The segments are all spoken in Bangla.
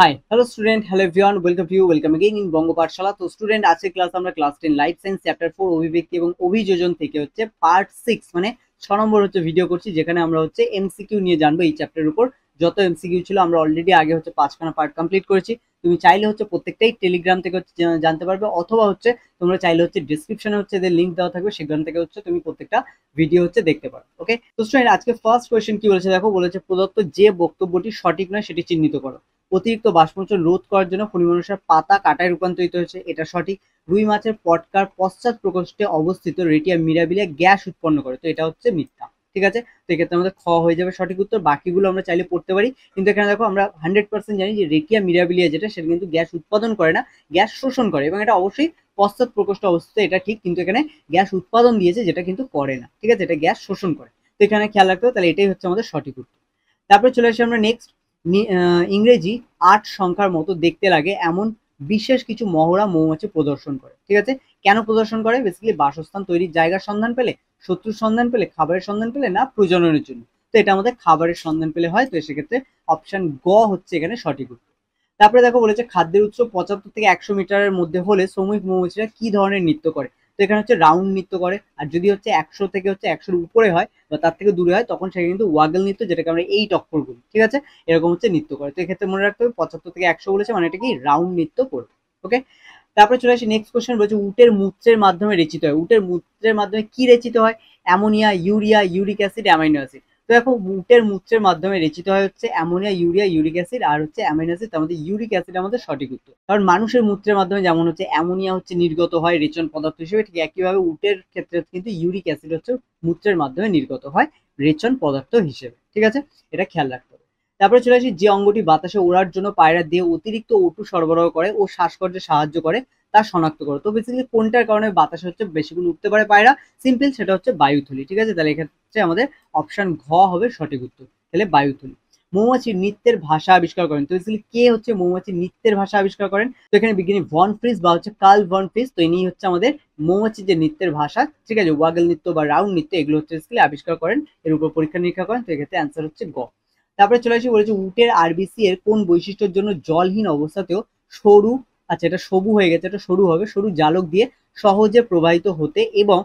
high hello student hello everyone welcome you welcome again in Banga Pathshala তো স্টুডেন্ট আজকে ক্লাস আমরা class ten life science chapter four অভিব্যক্তি এবং অভিযোজন থেকে হচ্ছে পার্ট সিক্স মানে ছ নম্বর হচ্ছে ভিডিও করছি যেখানে আমরা হচ্ছে এমসিকিউ নিয়ে জানবো এই চ্যাপ্টারের উপর যত এমসিকিউ ছিল আমরা অলরেডি আগে হচ্ছে পাঁচখানা পার্ট কমপ্লিট করেছি তুমি চাইলে হচ্ছে প্রত্যেকটাই টেলিগ্রাম থেকে হচ্ছে জানতে পারবে অথবা হচ্ছে তোমরা চাইলে হচ্ছে ডিসক্রিপশনে হচ্ছে যে লিঙ্ক দেওয়া থাকবে সেখান থেকে হচ্ছে তুমি প্রত্যেকটা ভিডিও হচ্ছে দেখতে পারো ওকে তো স্টুডেন্ট আজকে ফার্স্ট কোয়েশ্চেন কি বলেছে দেখো বলেছে প্রদত্ত যে বক্তব্যটি সঠিক নয় সেটি চিহ্নিত করো অতিরিক্ত বাষ্পমোচন রোধ করার জন্য ফণিমানুষের পাতা কাটায় রূপান্তরিত হয়েছে এটা সঠিক রুই মাছের পটকার পশ্চাৎ প্রকোষ্ঠে অবস্থিত রেটিয়া মিরাবিলিয়া গ্যাস উৎপন্ন করে তো এটা হচ্ছে মিথ্যা ঠিক আছে তো এক্ষেত্রে আমাদের খ হয়ে যাবে সঠিক উত্তর বাকিগুলো আমরা চাইলে পড়তে পারি কিন্তু এখানে দেখো আমরা হান্ড্রেড পার্সেন্ট জানি যে রেটিয়া মিরাবিলিয়া যেটা সেটা কিন্তু গ্যাস উৎপাদন করে না গ্যাস শোষণ করে এবং এটা অবশ্যই পশ্চাৎ প্রকোষ্ঠ অবস্থিত এটা ঠিক কিন্তু এখানে গ্যাস উৎপাদন দিয়েছে যেটা কিন্তু করে না ঠিক আছে এটা গ্যাস শোষণ করে তো এখানে খেয়াল রাখতে হবে তাহলে এটাই হচ্ছে আমাদের সঠিক উত্তর তারপরে চলে আসি আমরা নেক্সট ইংরেজি আট সংখ্যার মতো দেখতে লাগে এমন বিশেষ কিছু মহড়া মৌমাছি প্রদর্শন করে ঠিক আছে কেন প্রদর্শন করে বেসিক্যালি বাসস্থান তৈরির জায়গার সন্ধান পেলে শত্রুর সন্ধান পেলে খাবারের সন্ধান পেলে না প্রজননের জন্য তো এটা আমাদের খাবারের সন্ধান পেলে হয় তো সেক্ষেত্রে অপশান গ হচ্ছে এখানে সঠিক উত্তর তারপরে দেখো বলেছে খাদ্যের উৎস পঁচাত্তর থেকে একশো মিটারের মধ্যে হলে শ্রমিক মৌমাছিরা কি ধরনের নৃত্য করে তো এখানে হচ্ছে রাউন্ড নৃত্য করে আর যদি হচ্ছে একশো থেকে হচ্ছে একশোর উপরে হয় বা তার থেকে দূরে হয় তখন সেটা কিন্তু ওয়াগেল নৃত্য যেটাকে আমরা এই টক্কর করি ঠিক আছে এরকম হচ্ছে নৃত্য করে তো এক্ষেত্রে মনে রাখতে হবে পঁচাত্তর থেকে একশো বলেছে মানে এটা কি রাউন্ড নৃত্য করবে ওকে তারপরে চলে আসি নেক্সট কোয়েশ্চেন বলছে উটের মূত্রের মাধ্যমে রেচিত হয় উটের মূত্রের মাধ্যমে কি রেচিত হয় ammonia urea uric acid amino acid তো দেখো মুটের মূত্রের মাধ্যমে রেচিত হয় হচ্ছে অ্যামোনিয়া ইউরিয়া ইউরিক অ্যাসিড আর হচ্ছে অ্যামিনো অ্যাসিড আমাদের ইউরিক অ্যাসিড আমাদের সঠিক উত্তর কারণ মানুষের মূত্রের মাধ্যমে যেমন হচ্ছে অ্যামোনিয়া হচ্ছে নির্গত হয় রেচন পদার্থ হিসেবে ঠিক একইভাবে উটের ক্ষেত্রে কিন্তু ইউরিক অ্যাসিড হচ্ছে মূত্রের মাধ্যমে নির্গত হয় রেচন পদার্থ হিসেবে ঠিক আছে এটা খেয়াল রাখতে হবে তারপরে চলে আসি যে অঙ্গটি বাতাসে ওড়ার জন্য পায়রা দিয়ে অতিরিক্ত ওটু সরবরাহ করে ও শ্বাসকর্যে সাহায্য করে তা শনাক্ত করো তো বেসিক্যালি কোনটার কারণে বাতাস হচ্ছে বেশিগুলো উঠতে পারে পায়রা সিম্পল সেটা হচ্ছে বায়ুথলি ঠিক আছে তাহলে এক্ষেত্রে আমাদের অপশান ঘ হবে সঠিক উত্তর তাহলে বায়ুথলি মৌমাছি নৃত্যের ভাষা আবিষ্কার করেন তো বেসিক্যালি কে হচ্ছে মৌমাছি নৃত্যের ভাষা আবিষ্কার করেন তো এখানে বিজ্ঞানী ভন ফ্রিজ বা হচ্ছে কাল ভন ফ্রিজ তো ইনি হচ্ছে আমাদের মৌমাছি যে নৃত্যের ভাষা ঠিক আছে ওয়াগল নৃত্য বা রাউন্ড নৃত্য এগুলো হচ্ছে বেসিক্যালি আবিষ্কার করেন এর উপর পরীক্ষা নিরীক্ষা করেন তো এক্ষেত্রে অ্যান্সার হচ্ছে গ তারপরে চলে আসি বলেছি উটের আরবিসি এর কোন বৈশিষ্ট্যের জন্য জলহীন অবস্থাতেও সরু আচ্ছা এটা সবু হয়ে গেছে এটা সরু হবে সরু জালক দিয়ে সহজে প্রবাহিত হতে এবং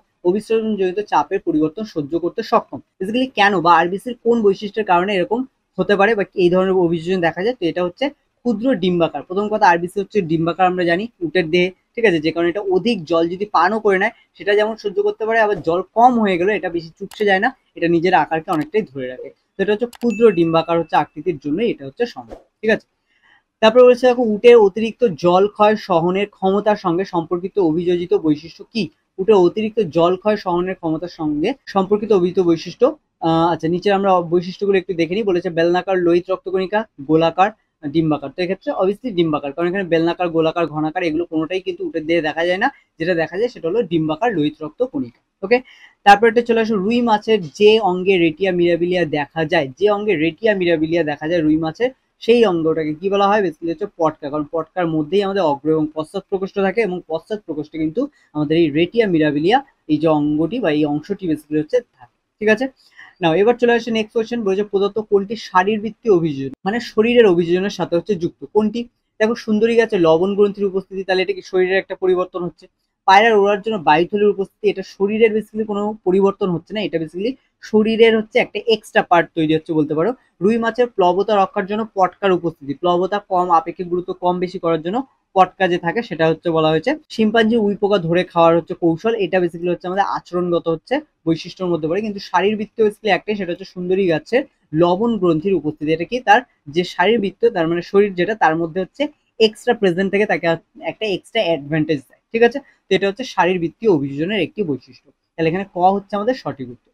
জনিত চাপের পরিবর্তন সহ্য করতে সক্ষম বেসিক্যালি কেন বা আরবিসির কোন বৈশিষ্ট্যের কারণে এরকম হতে পারে বা এই ধরনের অভিযোজন দেখা যায় তো এটা হচ্ছে ক্ষুদ্র ডিম্বাকার প্রথম কথা আরবিসি হচ্ছে ডিম্বাকার আমরা জানি উটের দেহে ঠিক আছে যে কারণে এটা অধিক জল যদি পানও করে নেয় সেটা যেমন সহ্য করতে পারে আবার জল কম হয়ে গেলে এটা বেশি চুপসে যায় না এটা নিজের আকারকে অনেকটাই ধরে রাখে তো এটা হচ্ছে ক্ষুদ্র ডিম্বাকার হচ্ছে আকৃতির জন্য এটা হচ্ছে সম্ভব ঠিক আছে তারপরে বলছে দেখো উটের অতিরিক্ত জল ক্ষয় সহনের ক্ষমতার সঙ্গে সম্পর্কিত অভিযোজিত বৈশিষ্ট্য কি উটের অতিরিক্ত জল ক্ষয় সহনের ক্ষমতার সঙ্গে সম্পর্কিত অভিযোজিত বৈশিষ্ট্য আচ্ছা নিচে আমরা বৈশিষ্ট্যগুলো একটু দেখে নিই বলেছে বেলনাকার লোহিত রক্তকণিকা গোলাকার ডিম্বাকার তো এক্ষেত্রে অবশ্যই ডিম্বাকার কারণ এখানে বেলনাকার গোলাকার ঘনাকার এগুলো কোনোটাই কিন্তু উটের দিয়ে দেখা যায় না যেটা দেখা যায় সেটা হলো ডিম্বাকার লোহিত রক্ত কণিকা ওকে তারপর এটা চলে আসো রুই মাছের যে অঙ্গে রেটিয়া মিরাবিলিয়া দেখা যায় যে অঙ্গে রেটিয়া মিরাবিলিয়া দেখা যায় রুই মাছের সেই অঙ্গটাকে কি বলা হয় বেসিক্যালি হচ্ছে পটকা কারণ পটকার মধ্যেই আমাদের অগ্র এবং পশ্চাৎ প্রকোষ্ঠ থাকে এবং পশ্চাৎ প্রকোষ্ঠে কিন্তু আমাদের এই রেটিয়া মিরাবিলিয়া এই যে অঙ্গটি বা এই অংশটি বেসিক্যালি হচ্ছে থাকে ঠিক আছে নাও এবার চলে আসে নেক্সট কোয়েশ্চেন বলছে প্রদত্ত কোনটি শারীরবৃত্তীয় অভিযোজন মানে শরীরের অভিযোজনের সাথে হচ্ছে যুক্ত কোনটি দেখো সুন্দরী গাছে লবণ গ্রন্থির উপস্থিতি তাহলে এটা কি শরীরের একটা পরিবর্তন হচ্ছে পায়রার ওড়ার জন্য বায়ুথলির উপস্থিতি এটা শরীরের বেসিক্যালি কোনো পরিবর্তন হচ্ছে না এটা বেসিক্যালি শরীরের হচ্ছে একটা এক্সট্রা পার্ট তৈরি হচ্ছে বলতে পারো রুই মাছের প্লবতা রক্ষার জন্য পটকার উপস্থিতি প্লবতা কম আপেক্ষিক গুরুত্ব কম বেশি করার জন্য পটকা যে থাকে সেটা হচ্ছে বলা হয়েছে শিম্পাঞ্জি উইপোকা ধরে খাওয়ার হচ্ছে কৌশল এটা বেসিক্যালি হচ্ছে আমাদের আচরণগত হচ্ছে বৈশিষ্ট্যের মধ্যে পড়ে কিন্তু শারীরবৃত্ত বেসিক্যালি একটাই সেটা হচ্ছে সুন্দরী গাছের লবণ গ্রন্থির উপস্থিতি এটা কি তার যে শারীরবৃত্ত তার মানে শরীর যেটা তার মধ্যে হচ্ছে এক্সট্রা প্রেজেন্ট থেকে তাকে একটা এক্সট্রা অ্যাডভান্টেজ দেয় ঠিক আছে তো এটা হচ্ছে শারীরবৃত্তীয় অভিযোজনের একটি বৈশিষ্ট্য তাহলে এখানে ক হচ্ছে আমাদের সঠিক উত্তর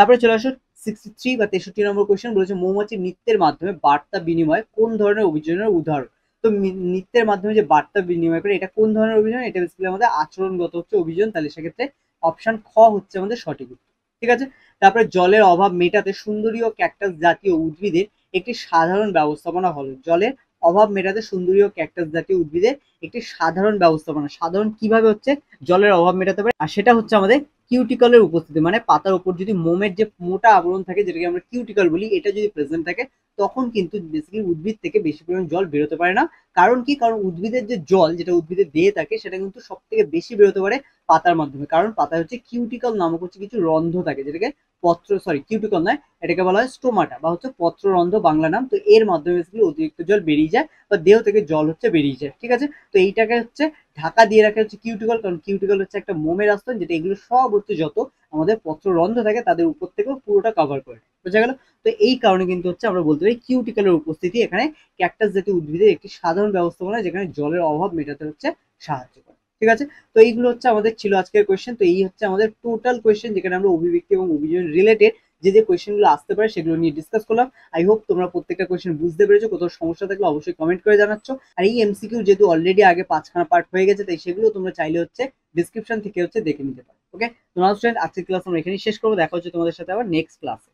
তারপরে চলে আসুন সিক্সটি থ্রি বা তেষট্টি নম্বর কোয়েশ্চেন বলেছে মৌমাছি নৃত্যের মাধ্যমে বার্তা বিনিময় কোন ধরনের অভিযোজনের উদাহরণ তো নৃত্যের মাধ্যমে যে বার্তা বিনিময় করে এটা কোন ধরনের অভিযোজন এটা বেসিক্যালি আমাদের আচরণগত হচ্ছে অভিযোজন তাহলে সেক্ষেত্রে অপশান খ হচ্ছে আমাদের সঠিক উত্তর ঠিক আছে তারপরে জলের অভাব মেটাতে সুন্দরী ও ক্যাকটাস জাতীয় উদ্ভিদের একটি সাধারণ ব্যবস্থাপনা হলো জলের অভাব মেটাতে সুন্দরী ও ক্যাকটাস জাতীয় উদ্ভিদের একটি সাধারণ ব্যবস্থাপনা সাধারণ কিভাবে হচ্ছে জলের অভাব মেটাতে পারে আর সেটা হচ্ছে আমাদের কিউটিকলের উপস্থিতি মানে পাতার উপর যদি মোমের যে মোটা আবরণ থাকে যেটাকে আমরা কিউটিকল বলি এটা যদি প্রেজেন্ট থাকে তখন কিন্তু বেসিক্যালি উদ্ভিদ থেকে বেশি পরিমাণ জল বেরোতে পারে না কারণ কি কারণ উদ্ভিদের যে জল যেটা উদ্ভিদের দেহে থাকে সেটা কিন্তু সব থেকে বেশি বেরোতে পারে পাতার মাধ্যমে কারণ পাতা হচ্ছে কিউটিকল নামক হচ্ছে কিছু রন্ধ থাকে যেটাকে পত্র সরি কিউটিকল নয় এটাকে বলা হয় স্টোমাটা বা হচ্ছে পত্ররন্ধ বাংলা নাম তো এর মাধ্যমে বেসিক্যালি অতিরিক্ত জল বেরিয়ে যায় বা দেহ থেকে জল হচ্ছে বেরিয়ে যায় ঠিক আছে তো এইটাকে হচ্ছে ঢাকা দিয়ে রাখা হচ্ছে কিউটিকল কারণ কিউটিকল হচ্ছে একটা মোমের আস্তন যেটা এগুলো সব হচ্ছে যত আমাদের পত্ররন্ধ থাকে তাদের উপর থেকেও পুরোটা কভার করে বোঝা গেল তো এই কারণে কিন্তু হচ্ছে আমরা বলতে পারি কিউটিক্যালের উপস্থিতি এখানে ক্যাকটাস জাতীয় উদ্ভিদের একটি সাধারণ ব্যবস্থাপনা যেখানে জলের অভাব মেটাতে হচ্ছে সাহায্য করে ঠিক আছে তো এইগুলো হচ্ছে আমাদের ছিল আজকের কোয়েশ্চেন তো এই হচ্ছে আমাদের টোটাল কোয়েশ্চেন যেখানে আমরা অভিব্যক্তি এবং অভিযোজন রিলেটেড যে যে গুলো আসতে পারে সেগুলো নিয়ে ডিসকাস করলাম আই হোপ তোমরা প্রত্যেকটা কোয়েশ্চেন বুঝতে পেরেছো কোথাও সমস্যা থাকলে অবশ্যই কমেন্ট করে জানাচ্ছ আর এই এমসিকিউ যেহেতু অলরেডি আগে পাঁচখানা পার্ট হয়ে গেছে তাই সেগুলো তোমরা চাইলে হচ্ছে ডিসক্রিপশন থেকে হচ্ছে দেখে নিতে পারো ওকে তোমার স্টুডেন্ট আজকের ক্লাস আমরা এখানেই শেষ করবো দেখা হচ্ছে তোমাদের সাথে আবার নেক্সট ক্লাসে